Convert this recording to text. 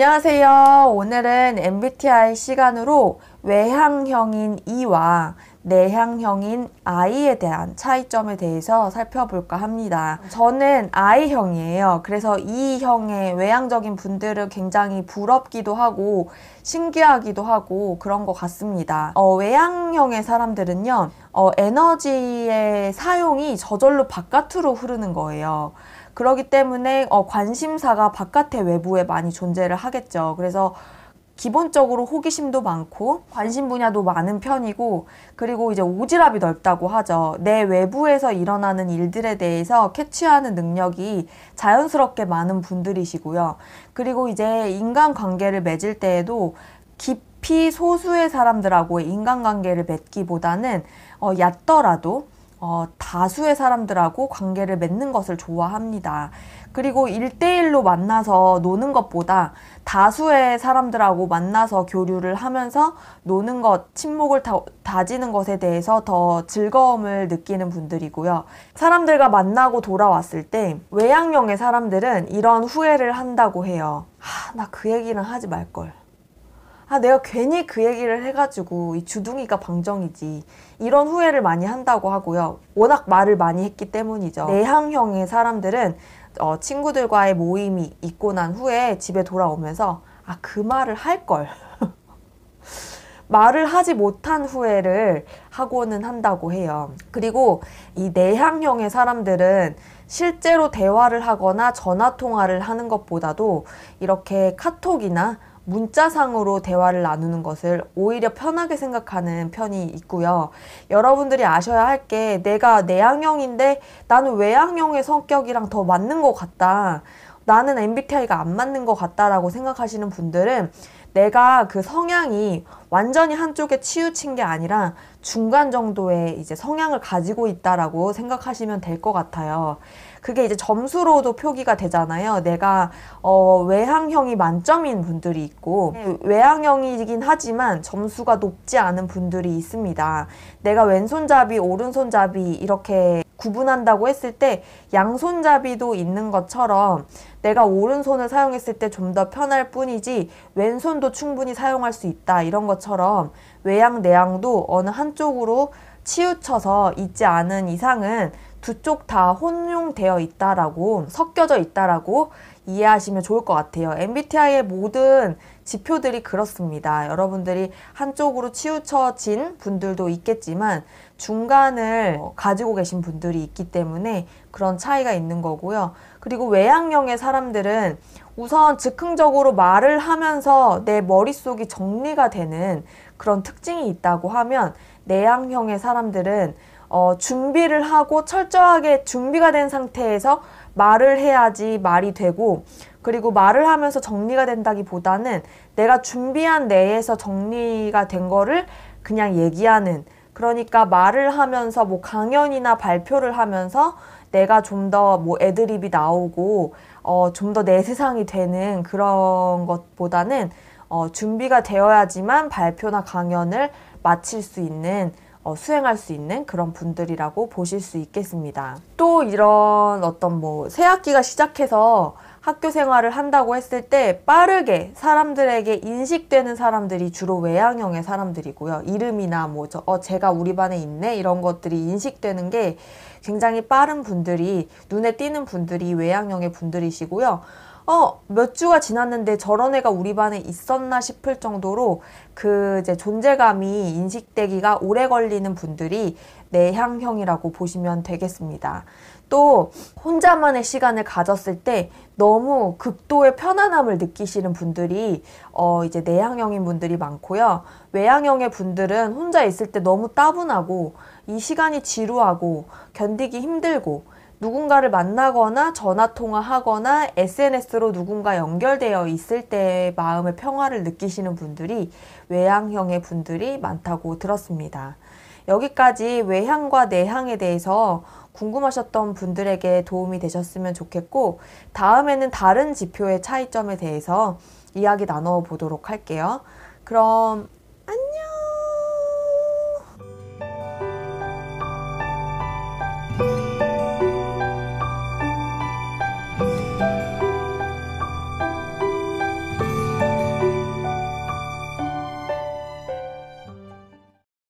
안녕하세요. 오늘은 MBTI 시간으로 외향형인 E와 내향형인 I에 대한 차이점에 대해서 살펴볼까 합니다. 저는 I형이에요. 그래서 E형의 외향적인 분들은 굉장히 부럽기도 하고 신기하기도 하고 그런 것 같습니다. 어, 외향형의 사람들은요, 어, 에너지의 사용이 저절로 바깥으로 흐르는 거예요. 그러기 때문에 어, 관심사가 바깥의 외부에 많이 존재를 하겠죠. 그래서 기본적으로 호기심도 많고 관심 분야도 많은 편이고 그리고 이제 오지랖이 넓다고 하죠. 내 외부에서 일어나는 일들에 대해서 캐치하는 능력이 자연스럽게 많은 분들이시고요. 그리고 이제 인간관계를 맺을 때에도 깊이 소수의 사람들하고 인간관계를 맺기보다는 어, 얕더라도 어, 다수의 사람들하고 관계를 맺는 것을 좋아합니다. 그리고 일대일로 만나서 노는 것보다 다수의 사람들하고 만나서 교류를 하면서 노는 것, 침묵을 다, 지는 것에 대해서 더 즐거움을 느끼는 분들이고요. 사람들과 만나고 돌아왔을 때 외향형의 사람들은 이런 후회를 한다고 해요. 하, 나그 얘기는 하지 말걸. 아, 내가 괜히 그 얘기를 해가지고 이 주둥이가 방정이지. 이런 후회를 많이 한다고 하고요. 워낙 말을 많이 했기 때문이죠. 내향형의 사람들은 어, 친구들과의 모임이 있고 난 후에 집에 돌아오면서 아, 그 말을 할 걸. 말을 하지 못한 후회를 하고는 한다고 해요. 그리고 이 내향형의 사람들은 실제로 대화를 하거나 전화 통화를 하는 것보다도 이렇게 카톡이나 문자상으로 대화를 나누는 것을 오히려 편하게 생각하는 편이 있고요. 여러분들이 아셔야 할 게 내가 내향형인데 나는 외향형의 성격이랑 더 맞는 것 같다. 나는 MBTI가 안 맞는 것 같다라고 생각하시는 분들은 내가 그 성향이 완전히 한쪽에 치우친 게 아니라 중간 정도의 이제 성향을 가지고 있다라고 생각하시면 될 것 같아요. 그게 이제 점수로도 표기가 되잖아요. 내가 어, 외향형이 만점인 분들이 있고 외향형이긴 하지만 점수가 높지 않은 분들이 있습니다. 내가 왼손잡이, 오른손잡이 이렇게 구분한다고 했을 때 양손잡이도 있는 것처럼 내가 오른손을 사용했을 때 좀 더 편할 뿐이지 왼손도 충분히 사용할 수 있다 이런 것처럼 외양 내양도 어느 한쪽으로 치우쳐서 있지 않은 이상은 두 쪽 다 혼용되어 있다라고 섞여져 있다라고 이해하시면 좋을 것 같아요. MBTI의 모든 지표들이 그렇습니다. 여러분들이 한쪽으로 치우쳐진 분들도 있겠지만 중간을 가지고 계신 분들이 있기 때문에 그런 차이가 있는 거고요. 그리고 외향형의 사람들은 우선 즉흥적으로 말을 하면서 내 머릿속이 정리가 되는 그런 특징이 있다고 하면 내향형의 사람들은 어, 준비를 하고 철저하게 준비가 된 상태에서 말을 해야지 말이 되고 그리고 말을 하면서 정리가 된다기보다는 내가 준비한 내에서 정리가 된 거를 그냥 얘기하는 그러니까 말을 하면서 뭐 강연이나 발표를 하면서 내가 좀 더 뭐 애드립이 나오고 어 좀 더 내 세상이 되는 그런 것보다는 어 준비가 되어야지만 발표나 강연을 마칠 수 있는 어, 수행할 수 있는 그런 분들이라고 보실 수 있겠습니다. 또 이런 어떤 뭐 새학기가 시작해서 학교 생활을 한다고 했을 때 빠르게 사람들에게 인식되는 사람들이 주로 외향형의 사람들이고요. 이름이나 뭐, 저, 어, 제가 우리 반에 있네? 이런 것들이 인식되는 게 굉장히 빠른 분들이, 눈에 띄는 분들이 외향형의 분들이시고요. 어, 몇 주가 지났는데 저런 애가 우리 반에 있었나 싶을 정도로 그 이제 존재감이 인식되기가 오래 걸리는 분들이 내향형이라고 보시면 되겠습니다. 또 혼자만의 시간을 가졌을 때 너무 극도의 편안함을 느끼시는 분들이 어 이제 내향형인 분들이 많고요. 외향형의 분들은 혼자 있을 때 너무 따분하고 이 시간이 지루하고 견디기 힘들고 누군가를 만나거나 전화 통화하거나 SNS로 누군가 연결되어 있을 때 마음의 평화를 느끼시는 분들이 외향형의 분들이 많다고 들었습니다. 여기까지 외향과 내향에 대해서 궁금하셨던 분들에게 도움이 되셨으면 좋겠고 다음에는 다른 지표의 차이점에 대해서 이야기 나눠 보도록 할게요. 그럼